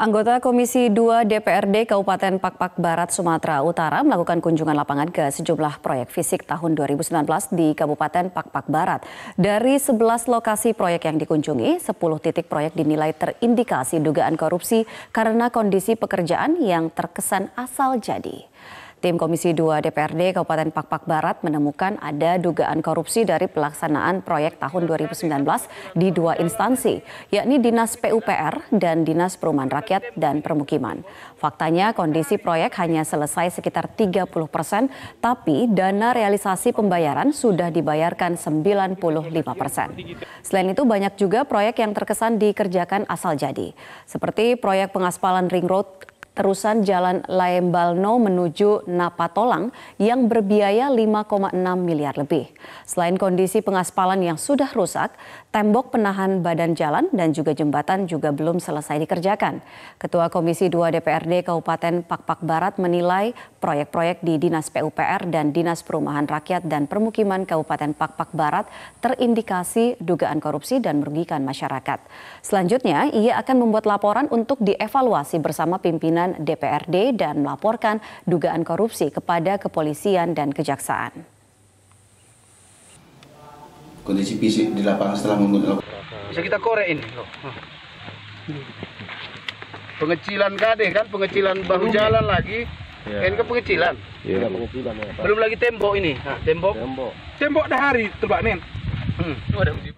Anggota Komisi 2 DPRD Kabupaten Pakpak Barat Sumatera Utara melakukan kunjungan lapangan ke sejumlah proyek fisik tahun 2019 di Kabupaten Pakpak Barat. Dari 11 lokasi proyek yang dikunjungi, 10 titik proyek dinilai terindikasi dugaan korupsi karena kondisi pekerjaan yang terkesan asal jadi. Tim Komisi 2 DPRD Kabupaten Pakpak Barat menemukan ada dugaan korupsi dari pelaksanaan proyek tahun 2019 di dua instansi, yakni Dinas PUPR dan Dinas Perumahan Rakyat dan Permukiman. Faktanya kondisi proyek hanya selesai sekitar 30 persen, tapi dana realisasi pembayaran sudah dibayarkan 95 persen. Selain itu banyak juga proyek yang terkesan dikerjakan asal jadi, seperti proyek pengaspalan ring road terusan Jalan Laembalno menuju Napatolang yang berbiaya 5,6 miliar lebih. Selain kondisi pengaspalan yang sudah rusak, tembok penahan badan jalan dan juga jembatan juga belum selesai dikerjakan. Ketua Komisi 2 DPRD Kabupaten Pakpak Barat menilai proyek-proyek di Dinas PUPR dan Dinas Perumahan Rakyat dan Permukiman Kabupaten Pakpak Barat terindikasi dugaan korupsi dan merugikan masyarakat. Selanjutnya, ia akan membuat laporan untuk dievaluasi bersama pimpinan pimpinan DPRD dan melaporkan dugaan korupsi kepada kepolisian dan kejaksaan. Kondisi fisik di lapangan setelah menggunakan bisa kita korek ini loh. Pengecilan kade kan, pengecilan bahu jalan lagi. Ya. Ini kan ke pengecilan. Ya, Belum lagi tembok ini. Nah, tembok. Tembok. Tembok dah hari terbak nen. Hmm. ada